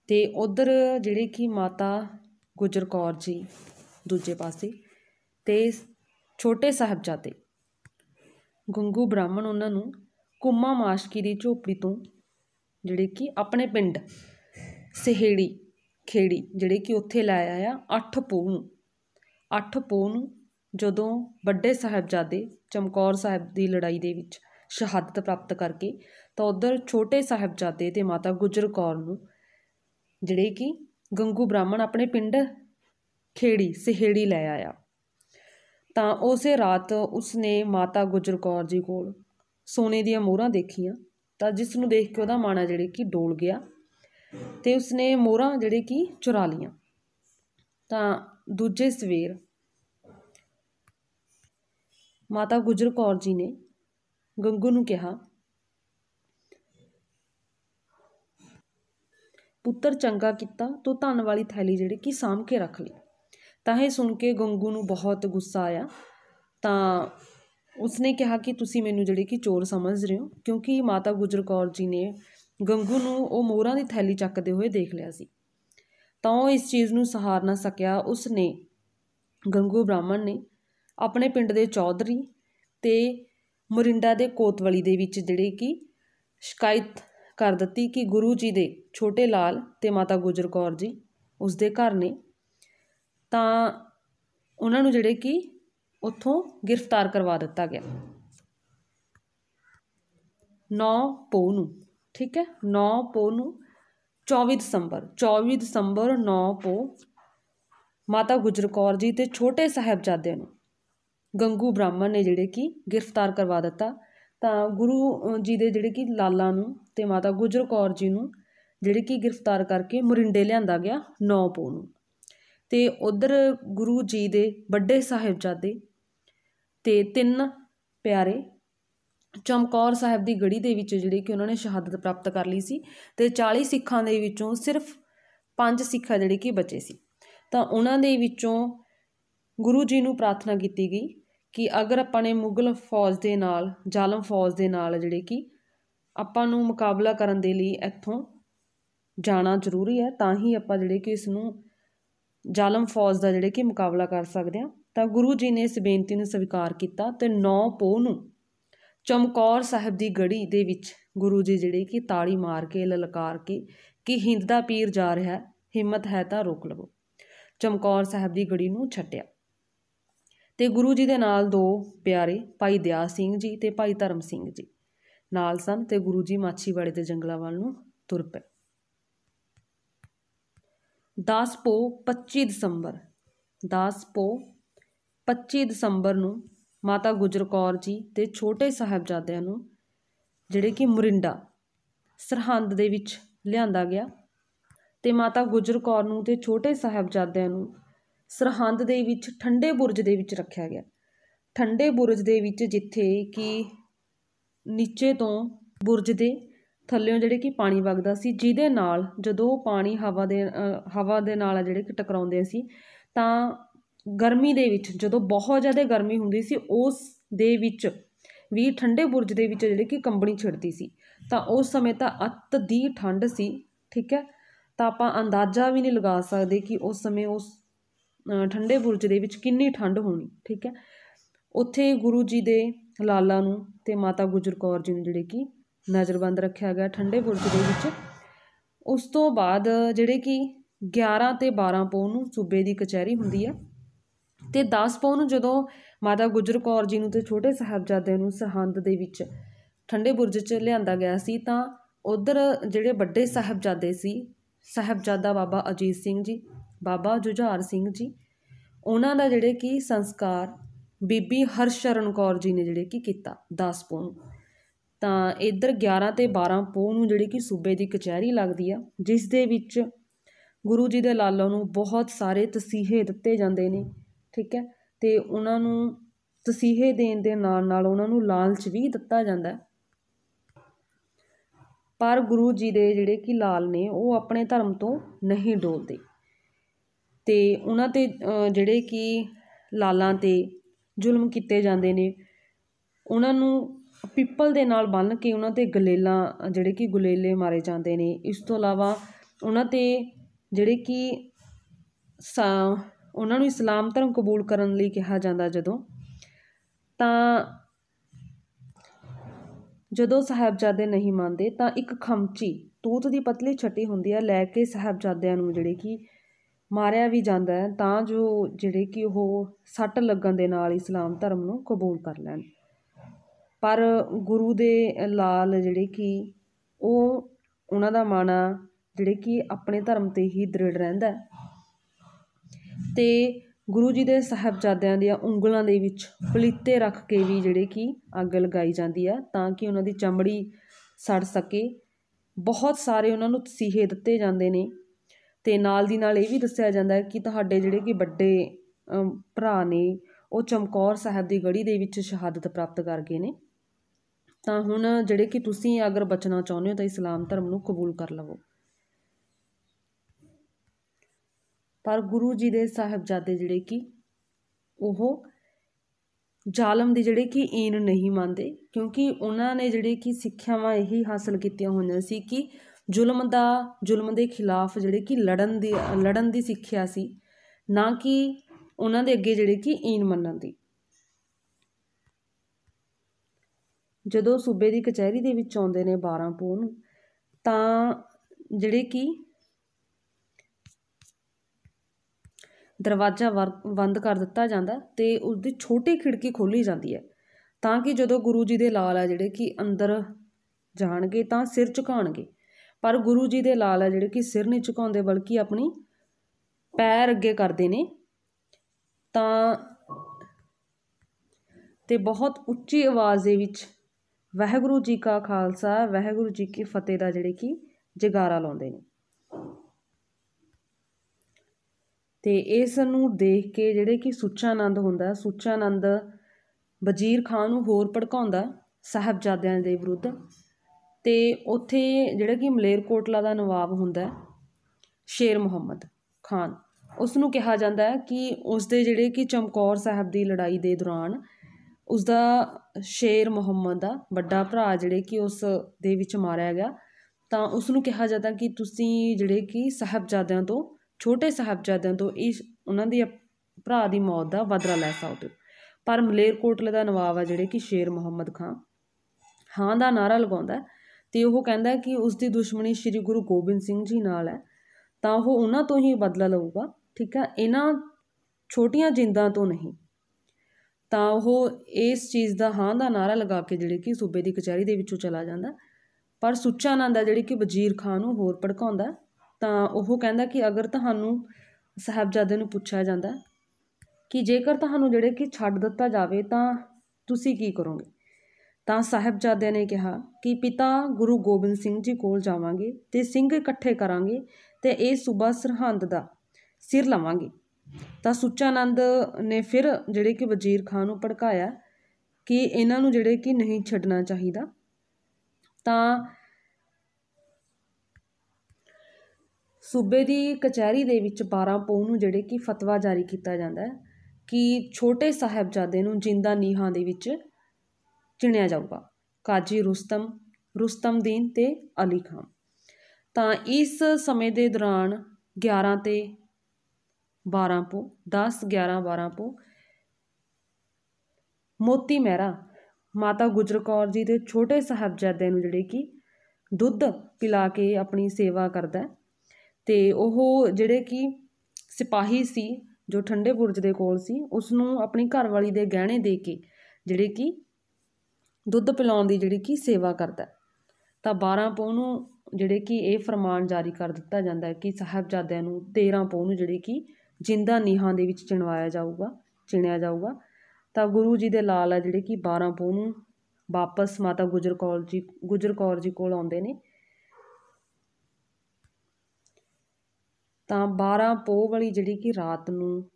ਤੇ ਉਧਰ ਜਿਹੜੇ ਕਿ ਮਾਤਾ ਗੁਜਰ ਕੌਰ ਜੀ ਦੂਜੇ ਪਾਸੇ ਤੇ ਛੋਟੇ ਸਾਹਿਬਜ਼ਾਦੇ ਗੰਗੂ ਬ੍ਰਾਹਮਣ ਉਹਨਾਂ ਨੂੰ ਕੁਮਾ ਮਾਸ਼ਕੀ ਦੀ ਝੋਪੜੀ ਤੋਂ ਜਿਹੜੇ ਕਿ ਆਪਣੇ ਪਿੰਡ ਸਹੇੜੀ ਖੇੜੀ ਜਿਹੜੇ ਕਿ ਉੱਥੇ ਲਾਇਆ ਆ ਅੱਠ ਪੋਹ ਨੂੰ ਅੱਠ ਪੋਹ ਨੂੰ ਜਦੋਂ ਵੱਡੇ ਸਾਹਿਬਜ਼ਾਦੇ ਚਮਕੌਰ ਸਾਹਿਬ ਦੀ ਲੜਾਈ ਦੇ ਵਿੱਚ ਸ਼ਹਾਦਤ ਪ੍ਰਾਪਤ ਕਰਕੇ ਤਾਂ ਉਧਰ ਛੋਟੇ ਸਾਹਿਬਜ਼ਾਦੇ ਤੇ ਮਾਤਾ ਗੁਜਰ ਕੌਰ ਨੂੰ ਜਿਹੜੇ ਕਿ ਗੰਗੂ ਬ੍ਰਾਹਮਣ ਆਪਣੇ ਪਿੰਡ ਖੇੜੀ ਸਹੇੜੀ ਲੈ ਆਇਆ ਤਾਂ ਉਸੇ ਰਾਤ ਉਸਨੇ ਮਾਤਾ ਗੁਜਰ ਕੌਰ ਜੀ ਕੋਲ ਸੋਨੇ ਦੀਆਂ ਮੋਹਰਾਂ ਦੇਖੀਆਂ ਤਾਂ ਜਿਸ ਨੂੰ ਦੇਖ ਕੇ ਉਹਦਾ ਮਨ ਆ ਜਿਹੜੇ ਕਿ ਡੋਲ ਗਿਆ ਤੇ ਉਸਨੇ ਮੋਹਰਾਂ ਜਿਹੜੇ ਕਿ ਚੁਰਾ ਲੀਆਂ ਤਾਂ ਦੂਜੇ ਸਵੇਰ ਮਾਤਾ ਗੁਜਰ ਕੌਰ ਜੀ ਨੇ ਗੰਗੂ ਨੂੰ ਕਿਹਾ ਪੁੱਤਰ ਚੰਗਾ ਕੀਤਾ ਤੂੰ ਧਨ ਵਾਲੀ ਥੈਲੀ ਜਿਹੜੀ ਕਿ ਸਾਂਭ ਕੇ ਰੱਖ ਲਈ ਤਾਂ ਇਹ ਸੁਣ ਕੇ ਗੰਗੂ ਨੂੰ ਬਹੁਤ ਗੁੱਸਾ ਆਇਆ ਤਾਂ ਉਸਨੇ ਕਿਹਾ ਕਿ ਤੁਸੀਂ ਮੈਨੂੰ ਜਿਹੜੇ ਕਿ ਚੋਰ ਸਮਝ ਰਹੇ ਹੋ ਕਿਉਂਕਿ ਮਾਤਾ ਗੁਜਰ ਕੌਰ ਜੀ ਨੇ ਗੰਗੂ ਨੂੰ ਉਹ ਮੋਹਰਾਂ ਦੀ ਥੈਲੀ ਚੱਕਦੇ ਹੋਏ ਦੇਖ ਲਿਆ ਸੀ ਤਾਂ ਉਹ ਇਸ ਚੀਜ਼ ਨੂੰ ਸਹਾਰ ਨਾ ਸਕਿਆ ਉਸਨੇ ਗੰਗੂ ਬ੍ਰਾਹਮਣ ਨੇ ਆਪਣੇ ਪਿੰਡ ਦੇ ਚੌਧਰੀ ਤੇ ਮੋਰਿੰਡਾ ਦੇ ਕੋਤਵਲੀ ਦੇ ਵਿੱਚ ਜਿਹੜੇ ਕਿ ਸ਼ਿਕਾਇਤ ਕਰ ਦਿੱਤੀ ਕਿ ਗੁਰੂ ਜੀ ਦੇ ਛੋਟੇ ਲਾਲ ਤੇ ਮਾਤਾ ਗੁਜਰ ਕੌਰ ਜੀ ਉਸ ਦੇ ਘਰ ਨੇ ਤਾਂ ਉਹਨਾਂ ਨੂੰ ਜਿਹੜੇ ਕਿ ਉੱਥੋਂ ਗ੍ਰਿਫਤਾਰ ਕਰਵਾ ਦਿੱਤਾ ਗਿਆ ਨੌ ਪੋ ਨੂੰ ਠੀਕ ਹੈ ਨੌ ਪੋ ਨੂੰ 24 ਦਸੰਬਰ 24 ਦਸੰਬਰ ਨੌ ਪੋ ਮਾਤਾ ਗੁਜਰ ਕੌਰ ਜੀ ਤੇ ਛੋਟੇ ਸਾਹਿਬਜ਼ਾਦੇ ਨੂੰ ਗੰਗੂ ਬ੍ਰਾਹਮਣ ਨੇ ਜਿਹੜੇ ਕਿ ਗ੍ਰਿਫਤਾਰ ਕਰਵਾ ਦਿੱਤਾ ਤਾਂ ਗੁਰੂ ਜੀ ਦੇ ਜਿਹੜੇ ਕਿ ਲਾਲਾ ਨੂੰ ਤੇ ਮਾਤਾ ਗੁਜਰ ਕੌਰ ਜੀ ਨੂੰ ਜਿਹੜੇ ਕਿ ਗ੍ਰਿਫਤਾਰ ਕਰਕੇ ਮੁਰਿੰਡੇ ਲਿਆਂਦਾ ਗਿਆ ਨੌ ਪੋ ਨੂੰ ਤੇ ਉਧਰ ਗੁਰੂ ਜੀ ਦੇ ਵੱਡੇ ਸਾਹਿਬਜ਼ਾਦੇ ਤੇ ਤਿੰਨ ਪਿਆਰੇ ਚਮਕੌਰ ਸਾਹਿਬ ਦੀ ਗੜੀ ਦੇ ਵਿੱਚ ਜਿਹੜੇ ਕਿ ਉਹਨਾਂ ਨੇ ਸ਼ਹਾਦਤ ਪ੍ਰਾਪਤ ਕਰ ਲਈ ਸੀ ਤੇ 40 ਸਿੱਖਾਂ ਦੇ ਵਿੱਚੋਂ ਸਿਰਫ ਪੰਜ ਸਿੱਖਾ ਜਿਹੜੇ ਕਿ ਬਚੇ ਸੀ ਤਾਂ ਉਹਨਾਂ ਦੇ ਵਿੱਚੋਂ ਗੁਰੂ ਜੀ ਨੂੰ ਪ੍ਰਾਰਥਨਾ ਕੀਤੀ ਗਈ ਕਿ ਅਗਰ ਆਪਾਂ ਨੇ ਮੁਗਲ ਫੌਜ ਦੇ ਨਾਲ ਜ਼ਾਲਮ ਫੌਜ ਦੇ ਨਾਲ ਜਿਹੜੇ ਕਿ ਆਪਾਂ ਨੂੰ ਮੁਕਾਬਲਾ ਕਰਨ ਦੇ ਲਈ ਇੱਥੋਂ ਜਾਣਾ ਜ਼ਰੂਰੀ ਹੈ ਤਾਂ ਹੀ ਆਪਾਂ ਜਿਹੜੇ ਕਿ ਇਸ ਨੂੰ ਜ਼ਾਲਮ ਫੌਜ ਦਾ ਜਿਹੜੇ ਕਿ ਮੁਕਾਬਲਾ ਕਰ ਸਕਦੇ ਆ ਤਾਂ ਗੁਰੂ ਜੀ ਨੇ ਇਸ ਬੇਨਤੀ ਨੂੰ ਸਵੀਕਾਰ ਕੀਤਾ ਤੇ ਨੌ ਪੋ ਨੂੰ ਚਮਕੌਰ ਸਾਹਿਬ ਦੀ ਗੜੀ ਦੇ ਵਿੱਚ ਗੁਰੂ ਜੀ ਜਿਹੜੇ ਕਿ ਤਾਲੀ ਮਾਰ ਕੇ ਲਲਕਾਰ ਕੇ ਕਿ ਹਿੰਦ ਦਾ ਪੀਰ ਜਾ ਰਿਹਾ ਹਿੰਮਤ ਹੈ ਤਾਂ ਰੋਕ ਲਵੋ ਚਮਕੌਰ ਸਾਹਿਬ ਦੀ ਗੜੀ ਨੂੰ ਛੱਟਿਆ ਤੇ ਗੁਰੂ ਜੀ ਦੇ ਨਾਲ ਦੋ ਪਿਆਰੇ ਭਾਈ ਦਿਆ ਸਿੰਘ ਜੀ ਤੇ ਭਾਈ ਧਰਮ ਸਿੰਘ ਜੀ ਨਾਲ ਸਨ ਤੇ ਗੁਰੂ ਜੀ ਮਾਛੀਵਾੜੇ ਦੇ ਜੰਗਲਾਂ ਵੱਲ ਨੂੰ ਤੁਰ ਪਏ ਦਸ 25 ਦਸੰਬਰ ਦਸ 25 ਦਸੰਬਰ ਨੂੰ ਮਾਤਾ ਗੁਜਰ ਕੌਰ ਜੀ ਤੇ ਛੋਟੇ ਸਾਹਿਬਜ਼ਾਦਿਆਂ ਨੂੰ ਜਿਹੜੇ ਕਿ ਮੁਰਿੰਡਾ ਸਰਹੰਦ ਦੇ ਵਿੱਚ ਲਿਆਂਦਾ ਗਿਆ ਤੇ ਮਾਤਾ ਗੁਜਰ ਕੌਰ ਨੂੰ ਤੇ ਛੋਟੇ ਸਾਹਿਬਜ਼ਾਦਿਆਂ ਨੂੰ ਸਰਹੰਦ ਦੇ ਵਿੱਚ ਠੰਡੇ ਬੁਰਜ ਦੇ ਵਿੱਚ ਰੱਖਿਆ ਗਿਆ ਠੰਡੇ ਬੁਰਜ ਦੇ ਵਿੱਚ ਜਿੱਥੇ ਕਿ ਨੀਚੇ ਤੋਂ ਬੁਰਜ ਦੇ ਥੱਲੇੋਂ ਜਿਹੜੇ ਕਿ ਪਾਣੀ ਵਗਦਾ ਸੀ ਜਿਹਦੇ ਨਾਲ ਜਦੋਂ ਉਹ ਪਾਣੀ ਹਵਾ ਦੇ ਹਵਾ ਦੇ ਨਾਲ ਆ ਜਿਹੜੇ ਕਿ ਟਕਰਾਉਂਦੇ ਸੀ ਤਾਂ ਗਰਮੀ ਦੇ ਵਿੱਚ ਜਦੋਂ ਬਹੁਤ ਜ਼ਿਆਦਾ ਗਰਮੀ ਹੁੰਦੀ ਸੀ ਉਸ ਦੇ ਵਿੱਚ ਵੀ ਠੰਡੇ ਬੁਰਜ ਦੇ ਵਿੱਚ ਜਿਹੜੇ ਕਿ ਕੰਬਣੀ ਛਿੜਦੀ ਸੀ ਤਾਂ ਉਸ ਸਮੇਂ ਤਾਂ ਅਤ ਦੀ ਠੰਡ ਸੀ ਠੀਕ ਹੈ ਤਾਂ ਆਪਾਂ ਅੰਦਾਜ਼ਾ ਵੀ ਨਹੀਂ ਲਗਾ ਸਕਦੇ ਕਿ ਉਸ ਸਮੇਂ ਉਸ ਠੰਡੇ ਬੁਰਜ ਦੇ ਵਿੱਚ ਕਿੰਨੀ ਠੰਡ ਹੋਣੀ ਠੀਕ ਹੈ ਉੱਥੇ ਗੁਰੂ ਜੀ ਦੇ ਲਾਲਾ ਨੂੰ ਤੇ ਮਾਤਾ ਗੁਜਰ ਕੌਰ ਜੀ ਨੂੰ ਜਿਹੜੇ ਕਿ ਨਜ਼ਰਬੰਦ ਰੱਖਿਆ ਗਿਆ ਠੰਡੇ ਬੁਰਜ ਦੇ ਵਿੱਚ ਉਸ ਤੋਂ ਬਾਅਦ ਜਿਹੜੇ ਕਿ 11 ਤੇ 12 ਪੌ ਨੂੰ ਸੂਬੇ ਦੀ ਕਚਹਿਰੀ ਹੁੰਦੀ ਹੈ ਤੇ 10 ਪੌ ਨੂੰ ਜਦੋਂ ਮਾਤਾ ਗੁਜਰ ਕੌਰ ਜੀ ਨੂੰ ਤੇ ਛੋਟੇ ਸਾਹਿਬਜ਼ਾਦੇ ਨੂੰ ਸਰਹੰਦ ਦੇ ਵਿੱਚ ਠੰਡੇ ਬੁਰਜ 'ਚ ਲਿਆਂਦਾ ਗਿਆ ਸੀ ਤਾਂ ਉਧਰ ਜਿਹੜੇ ਵੱਡੇ ਸਾਹਿਬਜ਼ਾਦੇ ਸੀ ਸਾਹਿਬਜ਼ਾਦਾ ਬਾਬਾ ਅਜੀਤ ਸਿੰਘ ਜੀ ਬਾਬਾ ਜੁਝਾਰ ਸਿੰਘ ਜੀ ਉਹਨਾਂ ਦਾ ਜਿਹੜੇ ਕਿ ਸੰਸਕਾਰ ਬੀਬੀ ਹਰਸ਼ਰਨ ਕੌਰ ਜੀ ਨੇ ਜਿਹੜੇ ਕਿ ਕੀਤਾ 10 ਪੌ ਨੂੰ ਤਾਂ ਇੱਧਰ 11 ਤੇ 12 ਪੋਹ ਨੂੰ ਜਿਹੜੀ ਕਿ ਸੂਬੇ ਦੀ ਕਚਹਿਰੀ ਲੱਗਦੀ ਆ ਜਿਸ ਦੇ ਵਿੱਚ ਗੁਰੂ ਜੀ ਦੇ ਲਾਲਾਂ ਨੂੰ ਬਹੁਤ ਸਾਰੇ ਤਸੀਹੇ ਦਿੱਤੇ ਜਾਂਦੇ ਨੇ ਠੀਕ ਹੈ ਤੇ ਉਹਨਾਂ ਨੂੰ ਤਸੀਹੇ ਦੇਣ ਦੇ ਨਾਲ ਨਾਲ ਉਹਨਾਂ ਨੂੰ ਲਾਲਚ ਵੀ ਦਿੱਤਾ ਜਾਂਦਾ ਪਰ ਗੁਰੂ ਜੀ ਦੇ ਜਿਹੜੇ ਕਿ ਲਾਲ ਨੇ ਉਹ ਆਪਣੇ ਧਰਮ ਤੋਂ ਨਹੀਂ ਡੋਲਦੇ ਤੇ ਉਹਨਾਂ 'ਤੇ ਜਿਹੜੇ ਕਿ ਲਾਲਾਂ 'ਤੇ ਜ਼ੁਲਮ ਕੀਤੇ ਜਾਂਦੇ ਨੇ ਉਹਨਾਂ ਨੂੰ ਪਿੱਪਲ ਦੇ ਨਾਲ ਬੰਨ ਕੇ ਉਹਨਾਂ 'ਤੇ ਗਲੇਲਾਂ ਜਿਹੜੇ ਕਿ ਗਲੇਲੇ ਮਾਰੇ ਜਾਂਦੇ ਨੇ ਇਸ ਤੋਂ ਇਲਾਵਾ ਉਹਨਾਂ 'ਤੇ ਜਿਹੜੇ ਕਿ ਸਾ ਉਹਨਾਂ ਨੂੰ ਇਸਲਾਮ ਧਰਮ ਕਬੂਲ ਕਰਨ ਲਈ ਕਿਹਾ ਜਾਂਦਾ ਜਦੋਂ ਤਾਂ ਜਦੋਂ ਸਾਹਿਬਜ਼ਾਦੇ ਨਹੀਂ ਮੰਨਦੇ ਤਾਂ ਇੱਕ ਖਮਚੀ ਤੂਤ ਦੀ ਪਤਲੀ ਛੱਟੀ ਹੁੰਦੀ ਹੈ ਲੈ ਕੇ ਸਾਹਿਬਜ਼ਾਦਿਆਂ ਨੂੰ ਜਿਹੜੇ ਕਿ ਮਾਰਿਆ ਵੀ ਜਾਂਦਾ ਤਾਂ ਜੋ ਜਿਹੜੇ ਕਿ ਉਹ ਸੱਟ ਲੱਗਣ ਦੇ ਨਾਲ ਇਸਲਾਮ ਧਰਮ ਨੂੰ ਕਬੂਲ ਕਰ ਲੈਣ ਪਰ ਗੁਰੂ ਦੇ ਲਾਲ ਜਿਹੜੇ ਕਿ ਉਹ ਉਹਨਾਂ ਦਾ ਮਨ ਆ ਜਿਹੜੇ ਕਿ ਆਪਣੇ ਧਰਮ 'ਤੇ ਹੀ ਦ੍ਰਿੜ ਰਹਿੰਦਾ ਤੇ ਗੁਰੂ ਜੀ ਦੇ ਸਾਹਿਬਜ਼ਾਦਿਆਂ ਦੀਆਂ ਉਂਗਲਾਂ ਦੇ ਵਿੱਚ ਪਲੀਤੇ ਰੱਖ ਕੇ ਵੀ ਜਿਹੜੇ ਕਿ ਅੱਗ ਲਗਾਈ ਜਾਂਦੀ ਆ ਤਾਂ ਕਿ ਉਹਨਾਂ ਦੀ ਚਮੜੀ ਸੜ ਸਕੇ ਬਹੁਤ ਸਾਰੇ ਉਹਨਾਂ ਨੂੰ ਤਸੀਹੇ ਦਿੱਤੇ ਜਾਂਦੇ ਨੇ ਤੇ ਨਾਲ ਦੀ ਨਾਲ ਇਹ ਵੀ ਦੱਸਿਆ ਜਾਂਦਾ ਕਿ ਤੁਹਾਡੇ ਜਿਹੜੇ ਕਿ ਵੱਡੇ ਭਰਾ ਨੇ ਉਹ ਚਮਕੌਰ ਸਾਹਿਬ ਦੀ ਗੜੀ ਦੇ ਵਿੱਚ ਸ਼ਹਾਦਤ ਪ੍ਰਾਪਤ ਕਰ ਗਏ ਨੇ ਤਾਂ ਹੁਣ ਜਿਹੜੇ ਕਿ ਤੁਸੀਂ ਅਗਰ ਬਚਣਾ ਚਾਹੁੰਦੇ ਹੋ ਤਾਂ ਇਸਲਾਮ ਧਰਮ ਨੂੰ ਕਬੂਲ ਕਰ ਲਵੋ ਪਰ ਗੁਰੂ ਜੀ ਦੇ ਸਾਹਿਬਜ਼ਾਦੇ ਜਿਹੜੇ ਕਿ ਉਹ ਜ਼ਾਲਮ ਦੀ ਜਿਹੜੇ ਕਿ ਈਨ ਨਹੀਂ ਮੰਨਦੇ ਕਿਉਂਕਿ ਉਹਨਾਂ ਨੇ ਜਿਹੜੇ ਕਿ ਸਿੱਖਿਆਵਾਂ ਇਹੀ ਹਾਸਲ ਕੀਤੀਆਂ ਹੋਈਆਂ ਸੀ ਕਿ ਜ਼ੁਲਮ ਦਾ ਜ਼ੁਲਮ ਦੇ ਖਿਲਾਫ ਜਿਹੜੇ ਕਿ ਲੜਨ ਦੀ ਲੜਨ ਦੀ ਸਿੱਖਿਆ ਸੀ ਨਾ ਕਿ ਉਹਨਾਂ ਦੇ ਅੱਗੇ ਜਿਹੜੇ ਕਿ ਈਨ ਮੰਨਣ ਦੀ ਜਦੋਂ ਸੂਬੇ ਦੀ ਕਚਹਿਰੀ ਦੇ ਵਿੱਚ ਆਉਂਦੇ ਨੇ 12 ਪੂਨ ਨੂੰ ਤਾਂ ਜਿਹੜੇ ਕੀ ਦਰਵਾਜ਼ਾ ਬੰਦ ਕਰ ਦਿੱਤਾ ਜਾਂਦਾ ਤੇ ਉਸ ਦੀ ਛੋਟੀ ਖਿੜਕੀ ਖੋਲੀ ਜਾਂਦੀ ਹੈ ਤਾਂ ਕਿ ਜਦੋਂ ਗੁਰੂ ਜੀ ਦੇ ਲਾਲ ਆ ਜਿਹੜੇ ਕਿ ਅੰਦਰ ਜਾਣਗੇ ਤਾਂ ਸਿਰ ਝੁਕਾਣਗੇ ਪਰ ਗੁਰੂ ਜੀ ਦੇ ਲਾਲ ਆ ਜਿਹੜੇ ਕਿ ਸਿਰ ਨਹੀਂ ਝੁਕਾਉਂਦੇ ਬਲਕਿ ਆਪਣੀ ਪੈਰ ਅੱਗੇ ਕਰਦੇ ਨੇ ਤਾਂ ਤੇ ਬਹੁਤ ਉੱਚੀ ਆਵਾਜ਼ ਦੇ ਵਿੱਚ ਵਾਹਿਗੁਰੂ ਜੀ ਕਾ ਖਾਲਸਾ ਵਾਹਿਗੁਰੂ ਜੀ ਕੀ ਫਤਿਹ ਦਾ ਜਿਹੜੇ ਕੀ ਜਗਾਰਾ ਲਾਉਂਦੇ ਨੇ ਤੇ ਇਸ ਨੂੰ ਦੇਖ ਕੇ ਜਿਹੜੇ ਕੀ ਸੁੱਚਾ ਆਨੰਦ ਹੁੰਦਾ ਸੁੱਚਾ ਆਨੰਦ ਵਜ਼ੀਰ ਖਾਨ ਨੂੰ ਹੋਰ ਭੜਕਾਉਂਦਾ ਸਾਹਿਬਜ਼ਾਦਿਆਂ ਦੇ ਵਿਰੁੱਧ ਤੇ ਉੱਥੇ ਜਿਹੜਾ ਮਲੇਰ ਮਲੇਰਕੋਟਲਾ ਦਾ ਨਵਾਬ ਹੁੰਦਾ ਸ਼ੇਰ ਮੁਹੰਮਦ ਖਾਨ ਉਸ ਨੂੰ ਕਿਹਾ ਜਾਂਦਾ ਹੈ ਕਿ ਉਸ ਦੇ ਜਿਹੜੇ ਕਿ ਚਮਕੌਰ ਸਾਹਿਬ ਦੀ ਲੜਾਈ ਦੇ ਦੌਰਾਨ ਉਸਦਾ ਸ਼ੇਰ ਮੁਹੰਮਦ ਦਾ ਵੱਡਾ ਭਰਾ ਜਿਹੜੇ ਕਿ ਉਸ ਦੇ ਵਿੱਚ ਮਾਰਿਆ ਗਿਆ ਤਾਂ ਉਸ ਨੂੰ ਕਿਹਾ ਜਾਂਦਾ ਕਿ ਤੁਸੀਂ ਜਿਹੜੇ ਕਿ ਸਹਬਜ਼ਾਦਿਆਂ ਤੋਂ ਛੋਟੇ ਸਹਬਜ਼ਾਦਿਆਂ ਤੋਂ ਇਹ ਉਹਨਾਂ ਦੇ ਭਰਾ ਦੀ ਮੌਤ ਦਾ ਬਦਲਾ ਲੈ ਸਕਦੇ ਹੋ ਪਰ ਮਲੇਰਕੋਟਲੇ ਦਾ ਨਵਾਬ ਆ ਜਿਹੜੇ ਕਿ ਸ਼ੇਰ ਮੁਹੰਮਦ ਖਾਨ ਹਾਂ ਦਾ ਨਾਰਾ ਲਗਾਉਂਦਾ ਤੇ ਉਹ ਕਹਿੰਦਾ ਕਿ ਉਸ ਦੀ ਦੁਸ਼ਮਣੀ ਸ੍ਰੀ ਗੁਰੂ ਗੋਬਿੰਦ ਸਿੰਘ ਜੀ ਨਾਲ ਹੈ ਤਾਂ ਉਹ ਉਹਨਾਂ ਤੋਂ ਹੀ ਬਦਲਾ ਲਊਗਾ ਠੀਕ ਆ ਇਹਨਾਂ ਛੋਟੀਆਂ ਜਿੰਦਾਂ ਤੋਂ ਨਹੀਂ ਤਾਂ ਉਹ ਇਸ ਚੀਜ਼ ਦਾ ਹਾਂ ਦਾ ਨਾਰਾ ਲਗਾ ਕੇ ਜਿਹੜੇ ਕਿ ਸੂਬੇ ਦੀ ਕਚਹਿਰੀ ਦੇ ਵਿੱਚੋਂ ਚਲਾ ਜਾਂਦਾ ਪਰ ਸੁੱਚਾ ਆਨੰਦ ਆ ਜਿਹੜੇ ਕਿ ਵਜ਼ੀਰ ਖਾਨ ਨੂੰ ਹੋਰ ਭੜਕਾਉਂਦਾ ਤਾਂ ਉਹ ਕਹਿੰਦਾ ਕਿ ਅਗਰ ਤੁਹਾਨੂੰ ਸਾਹਿਬਜ਼ਾਦੇ ਨੂੰ ਪੁੱਛਿਆ ਜਾਂਦਾ ਕਿ ਜੇਕਰ ਤੁਹਾਨੂੰ ਜਿਹੜੇ ਕਿ ਛੱਡ ਦਿੱਤਾ ਜਾਵੇ ਤਾਂ ਤੁਸੀਂ ਕੀ ਕਰੋਗੇ ਤਾਂ ਸਾਹਿਬਜ਼ਾਦੇ ਨੇ ਕਿਹਾ ਕਿ ਪਿਤਾ ਗੁਰੂ ਗੋਬਿੰਦ ਸਿੰਘ ਜੀ ਕੋਲ ਜਾਵਾਂਗੇ ਤੇ ਸਿੰਘ ਇਕੱਠੇ ਕਰਾਂਗੇ ਤੇ ਇਹ ਸੂਬਾ ਸਰਹੰਦ ਦਾ ਸਿਰ ਲਵਾਂਗੇ ਤਾਂ ਸੁੱਚਾ ਨੇ ਫਿਰ ਜਿਹੜੇ ਕਿ ਵਜ਼ੀਰ ਖਾਨ ਨੂੰ ਭੜਕਾਇਆ ਕਿ ਇਹਨਾਂ ਨੂੰ ਜਿਹੜੇ ਕਿ ਨਹੀਂ ਛੱਡਣਾ ਚਾਹੀਦਾ ਤਾਂ ਸੂਬੇ ਦੀ ਕਚਹਿਰੀ ਦੇ ਵਿੱਚ 12 ਪਉ ਨੂੰ ਜਿਹੜੇ ਕਿ ਫਤਵਾ ਜਾਰੀ ਕੀਤਾ ਜਾਂਦਾ ਹੈ ਕਿ ਛੋਟੇ ਸਾਹਿਬਜ਼ਾਦੇ ਨੂੰ ਜਿੰਦਾ ਨੀਹਾਂ ਦੇ ਵਿੱਚ ਚਿਣਿਆ ਜਾਊਗਾ ਕਾਜੀ ਰੁਸਤਮ ਰੁਸਤਮਦੀਨ ਤੇ ਅਲੀ ਖਾਨ ਤਾਂ ਇਸ ਸਮੇਂ ਦੇ ਦੌਰਾਨ 11 ਤੇ 12 ਪੋ 10 11 12 ਪੋ ਮੋਤੀ ਮਹਿਰਾ ਮਾਤਾ ਗੁਜਰ ਕੌਰ ਜੀ ਦੇ ਛੋਟੇ ਸਹਬਜ਼ਾਦੇ ਨੂੰ ਜਿਹੜੇ ਕਿ ਦੁੱਧ ਪਿਲਾ ਕੇ ਆਪਣੀ ਸੇਵਾ ਕਰਦਾ ਤੇ ਉਹ ਜਿਹੜੇ ਕਿ ਸਿਪਾਹੀ ਸੀ ਜੋ ਠੰਡੇ ਬੁਰਜ ਦੇ ਕੋਲ ਸੀ ਉਸ ਨੂੰ ਆਪਣੀ ਘਰਵਾਲੀ ਦੇ ਗਹਿਣੇ ਦੇ ਕੇ ਜਿਹੜੇ ਕਿ ਦੁੱਧ ਪਿਲਾਉਣ ਦੀ ਜਿਹੜੀ ਕਿ ਸੇਵਾ ਕਰਦਾ ਤਾਂ 12 ਪੋ ਨੂੰ ਜਿਹੜੇ ਕਿ ਇਹ ਫਰਮਾਨ ਜਾਰੀ ਕਰ ਦਿੱਤਾ ਜਾਂਦਾ ਕਿ ਸਹਬਜ਼ਾਦਿਆਂ ਨੂੰ 13 ਪੋ ਨੂੰ ਜਿਹੜੇ ਕਿ ਜਿੰਦਾ ਨੀਹਾਂ ਦੇ ਵਿੱਚ ਚਿਣਵਾਇਆ ਜਾਊਗਾ ਚਿਣਿਆ ਜਾਊਗਾ ਤਾਂ ਗੁਰੂ ਜੀ ਦੇ ਲਾਲ ਆ ਜਿਹੜੇ ਕਿ 12 ਪੋਹ ਨੂੰ ਵਾਪਸ ਮਾਤਾ ਗੁਜਰ ਕੌਰ ਜੀ ਗੁਜਰ ਕੌਰ ਜੀ ਕੋਲ ਆਉਂਦੇ ਨੇ ਤਾਂ 12 ਪੋਹ ਵਾਲੀ ਜਿਹੜੀ ਕਿ ਰਾਤ ਨੂੰ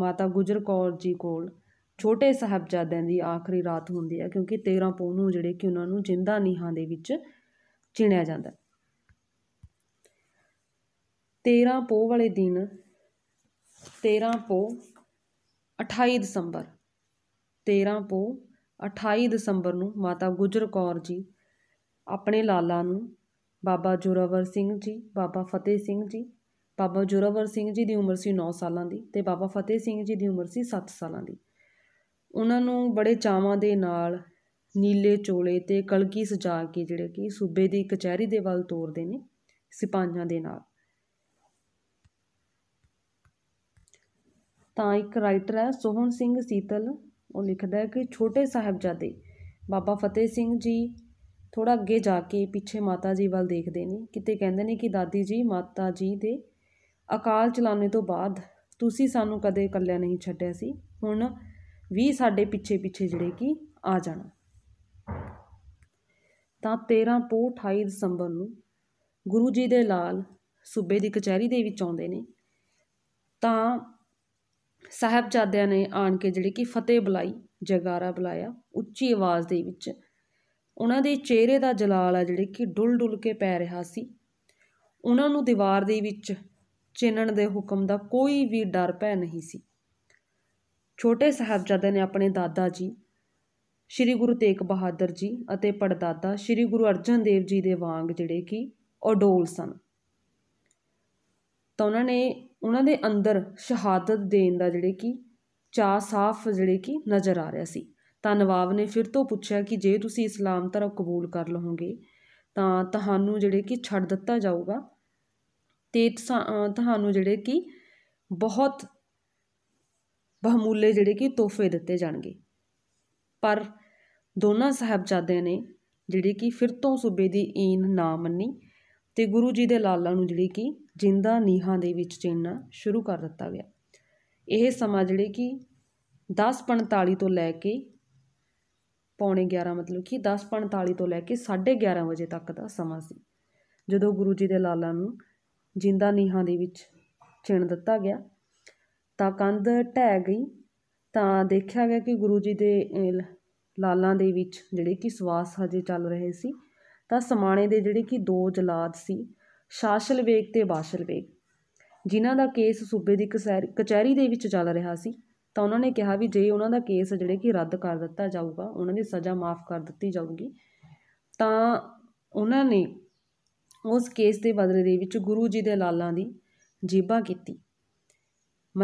ਮਾਤਾ ਗੁਜਰ ਕੌਰ ਜੀ ਕੋਲ ਛੋਟੇ ਸਾਹਿਬਜ਼ਾਦਿਆਂ ਦੀ ਆਖਰੀ ਰਾਤ ਹੁੰਦੀ ਹੈ ਕਿਉਂਕਿ 13 ਪੋਹ ਨੂੰ ਜਿਹੜੇ ਕਿ ਉਹਨਾਂ ਨੂੰ ਜਿੰਦਾ ਨੀਹਾਂ ਦੇ ਵਿੱਚ ਚਿਣਿਆ ਜਾਂਦਾ 13 ਪੋਹ ਵਾਲੇ ਦਿਨ 13 ਪੋ 28 ਦਸੰਬਰ 13 ਪੋ 28 ਦਸੰਬਰ ਨੂੰ ਮਾਤਾ ਗੁਜਰ ਕੌਰ ਜੀ ਆਪਣੇ ਲਾਲਾ ਨੂੰ ਬਾਬਾ ਜੋਰਾਵਰ ਸਿੰਘ ਜੀ ਬਾਬਾ ਫਤਿਹ ਸਿੰਘ ਜੀ ਬਾਬਾ ਜੋਰਾਵਰ ਸਿੰਘ ਜੀ ਦੀ ਉਮਰ ਸੀ 9 ਸਾਲਾਂ ਦੀ ਤੇ ਬਾਬਾ ਫਤਿਹ ਸਿੰਘ ਜੀ ਦੀ ਉਮਰ ਸੀ 7 ਸਾਲਾਂ ਦੀ ਉਹਨਾਂ ਨੂੰ ਬੜੇ ਚਾਵਾਂ ਦੇ ਨਾਲ ਨੀਲੇ ਚੋਲੇ ਤੇ ਕਲਗੀ ਸਜਾ ਕੇ ਜਿਹੜੇ ਕਿ ਸੂਬੇ ਦੀ ਕਚਹਿਰੀ ਦੇ ਵੱਲ ਤੋਰਦੇ ਨੇ ਸਿਪਾਹੀਆਂ ਦੇ ਨਾਲ ਤਾਂ ਇੱਕ ਰਾਈਟਰ ਹੈ ਸੋਹਣ ਸਿੰਘ ਸੀਤਲ ਉਹ ਲਿਖਦਾ ਹੈ ਕਿ ਛੋਟੇ ਸਾਹਿਬਜ਼ਾਦੇ ਬਾਬਾ ਫਤਿਹ ਸਿੰਘ ਜੀ ਥੋੜਾ ਅੱਗੇ ਜਾ ਕੇ ਪਿੱਛੇ ਮਾਤਾ ਜੀ ਵੱਲ ਦੇਖਦੇ ਨੇ ਕਿਤੇ ਕਹਿੰਦੇ ਨੇ ਕਿ ਦਾਦੀ ਜੀ ਮਾਤਾ ਜੀ ਦੇ ਅਕਾਲ ਚਲਾਣੇ ਤੋਂ ਬਾਅਦ ਤੁਸੀਂ ਸਾਨੂੰ ਕਦੇ ਇਕੱਲਿਆ ਨਹੀਂ ਛੱਡਿਆ ਸੀ ਹੁਣ ਵੀ ਸਾਡੇ ਪਿੱਛੇ ਪਿੱਛੇ ਜਿਹੜੇ ਕੀ ਆ ਜਾਣਾ ਤਾਂ 13 ਪੋ 28 ਦਸੰਬਰ ਨੂੰ ਗੁਰੂ ਜੀ ਦੇ ਲਾਲ ਸੂਬੇ ਦੀ ਕਚਹਿਰੀ ਦੇ ਵਿੱਚ ਆਉਂਦੇ ਨੇ ਤਾਂ ਸਾਹਿਬਜ਼ਾਦਿਆਂ ਨੇ ਆਣ ਕੇ ਜਿਹੜੀ ਕਿ ਫਤਿਹ ਬੁਲਾਈ ਜਗਾਰਾ ਬੁਲਾਇਆ ਉੱਚੀ ਆਵਾਜ਼ ਦੇ ਵਿੱਚ ਉਹਨਾਂ ਦੇ ਚਿਹਰੇ ਦਾ ਜਲਾਲ ਆ ਜਿਹੜੇ ਕਿ ਡੁੱਲ ਡੁੱਲ ਕੇ ਪੈ ਰਿਹਾ ਸੀ ਉਹਨਾਂ ਨੂੰ ਦੀਵਾਰ ਦੇ ਵਿੱਚ ਚਿੰਨਣ ਦੇ ਹੁਕਮ ਦਾ ਕੋਈ ਵੀ ਡਰ ਭੈ ਨਹੀਂ ਸੀ ਛੋਟੇ ਸਾਹਿਬਜ਼ਾਦੇ ਨੇ ਆਪਣੇ ਦਾਦਾ ਜੀ ਸ੍ਰੀ ਗੁਰੂ ਤੇਗ ਬਹਾਦਰ ਜੀ ਅਤੇ ਪੜਦਾਦਾ ਸ੍ਰੀ ਗੁਰੂ ਅਰਜਨ ਦੇਵ ਜੀ ਦੇ ਵਾਂਗ ਜਿਹੜੇ ਕਿ ਅਡੋਲ ਸਨ ਤਾਂ ਉਹਨਾਂ ਨੇ ਉਹਨਾਂ ਦੇ ਅੰਦਰ ਸ਼ਹਾਦਤ ਦੇਣ ਦਾ ਜਿਹੜੇ ਕਿ ਚਾ ਸਾਫ਼ ਜਿਹੜੇ ਕਿ ਨਜ਼ਰ ਆ ਰਿਹਾ ਸੀ ਤਾਂ ਨਵਾਬ ਨੇ ਫਿਰ ਤੋਂ ਪੁੱਛਿਆ ਕਿ ਜੇ ਤੁਸੀਂ ਇਸਲਾਮ ਧਰਮ ਕਬੂਲ ਕਰ ਲਵੋਗੇ ਤਾਂ ਤੁਹਾਨੂੰ ਜਿਹੜੇ ਕਿ ਛੱਡ ਦਿੱਤਾ ਜਾਊਗਾ ਤੇ ਤੁਹਾਨੂੰ ਜਿਹੜੇ ਕਿ ਬਹੁਤ ਬਹਮੂਲੇ ਜਿਹੜੇ ਕਿ ਤੋਹਫੇ ਦਿੱਤੇ ਜਾਣਗੇ ਪਰ ਦੋਨਾਂ ਸਾਹਿਬਜ਼ਾਦਿਆਂ ਨੇ ਜਿਹੜੇ ਕਿ ਫਿਰ ਤੋਂ ਸੂਬੇ ਦੀ ਈਨ ਨਾ ਮੰਨੀ ਤੇ ਗੁਰੂ ਜੀ ਦੇ ਲਾਲਾਂ ਨੂੰ ਜਿਹੜੀ ਕਿ ਜਿੰਦਾ ਨੀਹਾਂ ਦੇ ਵਿੱਚ ਚਿਣਨਾ ਸ਼ੁਰੂ ਕਰ ਦਿੱਤਾ ਗਿਆ ਇਹ ਸਮਾਂ ਜਿਹੜੇ ਕਿ 10:45 ਤੋਂ ਲੈ ਕੇ ਪੌਣੇ 11 ਮਤਲਬ ਕਿ 10:45 ਤੋਂ ਲੈ ਕੇ 11:30 ਵਜੇ ਤੱਕ ਦਾ ਸਮਾਂ ਸੀ ਜਦੋਂ ਗੁਰੂ ਜੀ ਦੇ ਲਾਲਾਂ ਨੂੰ ਜਿੰਦਾ ਨੀਹਾਂ ਦੇ ਵਿੱਚ ਚਿਣ ਦਿੱਤਾ ਗਿਆ ਤਾਂ ਕੰਧ ਢਹਿ ਗਈ ਤਾਂ ਦੇਖਿਆ ਗਿਆ ਕਿ ਗੁਰੂ ਜੀ ਦੇ ਲਾਲਾਂ ਦੇ ਵਿੱਚ ਜਿਹੜੇ ਕਿ ਸਵਾਸ ਹਜੇ ਚੱਲ ਰਹੇ ਸੀ ਤਾਂ ਸਮਾਣੇ ਦੇ ਜਿਹੜੇ ਕਿ ਦੋ ਜਲਾਦ ਸੀ ਸ਼ਾਸਲ ਵੇਗ ਤੇ ਬਾਸ਼ਲ ਵੇਗ ਜਿਨ੍ਹਾਂ ਦਾ ਕੇਸ ਸੂਬੇ ਦੀ ਕਚਹਿਰੀ ਦੇ ਵਿੱਚ ਚੱਲ ਰਿਹਾ ਸੀ ਤਾਂ ਉਹਨਾਂ ਨੇ ਕਿਹਾ ਵੀ ਜੇ ਉਹਨਾਂ ਦਾ ਕੇਸ ਜਿਹੜੇ ਕਿ ਰੱਦ ਕਰ ਦਿੱਤਾ ਜਾਊਗਾ ਉਹਨਾਂ ਦੀ ਸਜ਼ਾ ਮਾਫ ਕਰ ਦਿੱਤੀ ਜਾਊਗੀ ਤਾਂ ਉਹਨਾਂ ਨੇ ਉਸ ਕੇਸ ਦੇ ਬਦਲੇ ਦੇ ਵਿੱਚ ਗੁਰੂ ਜੀ ਦੇ ਲਾਲਾਂ ਦੀ ਜੀਬਾ ਕੀਤੀ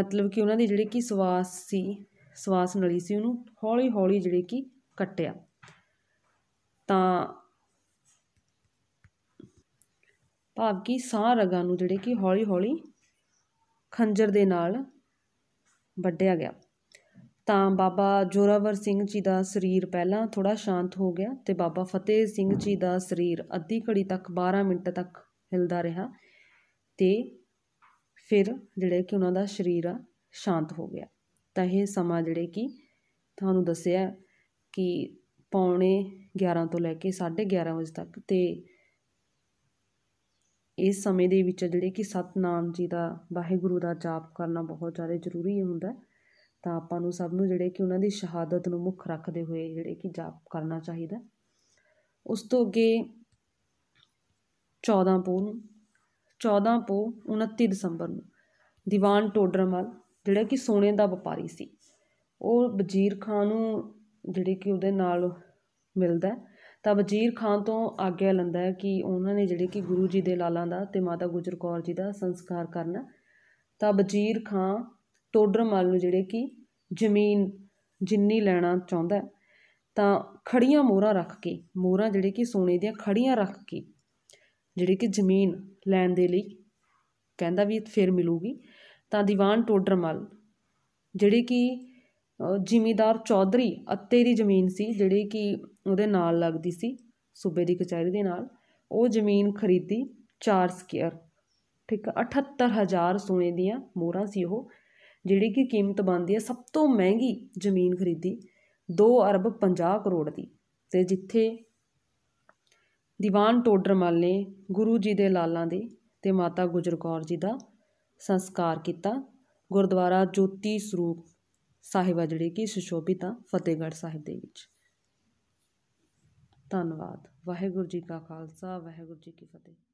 ਮਤਲਬ ਕਿ ਉਹਨਾਂ ਦੀ ਜਿਹੜੀ ਕਿ ਸਵਾਸ ਸੀ ਸਵਾਸ ਨਲੀ ਸੀ ਉਹਨੂੰ ਹੌਲੀ ਹੌਲੀ ਜਿਹੜੀ ਕਿ ਕੱਟਿਆ ਤਾਂ ਭਾਵ ਕਿ ਸਾਹ ਰਗਾਂ ਨੂੰ ਜਿਹੜੇ ਕਿ ਹੌਲੀ ਹੌਲੀ ਖੰਜਰ ਦੇ ਨਾਲ ਵੱਢਿਆ ਗਿਆ ਤਾਂ ਬਾਬਾ ਜੋਰਾਵਰ ਸਿੰਘ ਜੀ ਦਾ ਸਰੀਰ ਪਹਿਲਾਂ ਥੋੜਾ ਸ਼ਾਂਤ ਹੋ ਗਿਆ ਤੇ ਬਾਬਾ ਫਤਿਹ ਸਿੰਘ ਜੀ ਦਾ ਸਰੀਰ ਅੱਧੀ ਘੜੀ ਤੱਕ 12 ਮਿੰਟ ਤੱਕ ਹਿਲਦਾ ਰਿਹਾ ਤੇ ਫਿਰ ਜਿਹੜੇ ਕਿ ਉਹਨਾਂ ਦਾ ਸਰੀਰ ਸ਼ਾਂਤ ਹੋ ਗਿਆ ਤਾਂ ਇਹ ਸਮਾਂ ਜਿਹੜੇ ਕਿ ਤੁਹਾਨੂੰ ਦੱਸਿਆ ਕਿ ਪੌਣੇ 11 ਤੋਂ ਲੈ ਕੇ 11:30 ਵਜੇ ਤੱਕ ਤੇ ਇਸ ਸਮੇਂ ਦੇ ਵਿੱਚ ਜਿਹੜੇ ਕਿ ਸਤਨਾਮ ਜੀ ਦਾ ਵਾਹਿਗੁਰੂ ਦਾ ਜਾਪ ਕਰਨਾ ਬਹੁਤ ਜ਼ਿਆਦਾ ਜ਼ਰੂਰੀ ਹੁੰਦਾ ਤਾਂ ਆਪਾਂ ਨੂੰ ਸਭ ਨੂੰ ਜਿਹੜੇ ਕਿ ਉਹਨਾਂ ਦੀ ਸ਼ਹਾਦਤ ਨੂੰ ਮੁੱਖ ਰੱਖਦੇ ਹੋਏ ਜਿਹੜੇ ਕਿ ਜਾਪ ਕਰਨਾ ਚਾਹੀਦਾ ਉਸ ਤੋਂ ਅੱਗੇ 14 ਪੋ ਨੂੰ 14 ਪੋ 29 ਦਸੰਬਰ ਨੂੰ ਦੀਵਾਨ ਟੋਡਰਮਲ ਜਿਹੜਾ ਕਿ ਸੋਨੇ ਦਾ ਵਪਾਰੀ ਸੀ ਉਹ ਵਜ਼ੀਰ ਖਾਨ ਨੂੰ ਜਿਹੜੇ ਕਿ ਉਹਦੇ ਨਾਲ ਮਿਲਦਾ ਤਾਂ ਵਜ਼ੀਰ ਖਾਨ ਤੋਂ ਆਗਿਆ ਲੈਂਦਾ ਹੈ ਕਿ ਉਹਨਾਂ ਨੇ ਜਿਹੜੇ ਕਿ ਗੁਰੂ ਜੀ ਦੇ ਲਾਲਾਂ ਦਾ ਤੇ ਮਾਤਾ ਗੁਜਰ ਕੌਰ ਜੀ ਦਾ ਸੰਸਕਾਰ ਕਰਨਾ ਤਾਂ ਵਜ਼ੀਰ ਖਾਨ ਟੋਡਰਮਲ ਨੂੰ ਜਿਹੜੇ ਕਿ ਜ਼ਮੀਨ ਜਿੰਨੀ ਲੈਣਾ ਚਾਹੁੰਦਾ ਤਾਂ ਖੜੀਆਂ ਮੋਹਰਾਂ ਰੱਖ ਕੇ ਮੋਹਰਾਂ ਜਿਹੜੇ ਕਿ ਸੋਨੇ ਦੀਆਂ ਖੜੀਆਂ ਰੱਖ ਕੇ ਜਿਹੜੇ ਕਿ ਜ਼ਮੀਨ ਲੈਣ ਦੇ ਲਈ ਕਹਿੰਦਾ ਵੀ ਫਿਰ ਮਿਲੂਗੀ ਤਾਂ ਦੀਵਾਨ ਟੋਡਰਮਲ ਜਿਹੜੇ ਕਿ ਜ਼ਿਮੀਦਾਰ ਚੌਧਰੀ ਅੱਤੇ ਦੀ ਜ਼ਮੀਨ ਸੀ ਜਿਹੜੀ ਕਿ ਉਹਦੇ ਨਾਲ ਲੱਗਦੀ ਸੀ ਸੂਬੇ ਦੀ ਕਚਹਿਰੀ ਦੇ ਨਾਲ ਉਹ ਜ਼ਮੀਨ ਖਰੀਦੀ 4 ਸਕੇਅਰ ਠੀਕ 78000 ਸੋਨੇ ਦੀਆਂ ਮੋਹਰਾਂ ਸੀ ਉਹ ਜਿਹੜੀ ਕਿ ਕੀਮਤ ਬੰਦੀ ਹੈ ਸਭ ਤੋਂ ਮਹਿੰਗੀ ਜ਼ਮੀਨ ਖਰੀਦੀ 2 ਅਰਬ 50 ਕਰੋੜ ਦੀ ਤੇ ਜਿੱਥੇ ਦੀਵਾਨ ਟੋਡਰਮਲ ਨੇ ਗੁਰੂ ਜੀ ਦੇ ਲਾਲਾਂ ਦੇ ਤੇ ਮਾਤਾ ਗੁਜਰ ਕੌਰ ਜੀ ਦਾ ਸੰਸਕਾਰ ਕੀਤਾ ਗੁਰਦੁਆਰਾ ਜੋਤੀ ਸਰੂਪ ਸਾਹਿਬ ਆ ਜਿਹੜੀ ਕਿ ਸੁਸ਼ੋਭਿਤ ਆ ਫਤਿਹਗੜ੍ਹ ਸਾਹਿਬ ਦੇ ਵਿੱਚ ਧੰਨਵਾਦ ਵਾਹਿਗੁਰੂ ਜੀ ਕਾ ਖਾਲਸਾ ਵਾਹਿਗੁਰੂ ਜੀ ਕੀ ਫਤਿਹ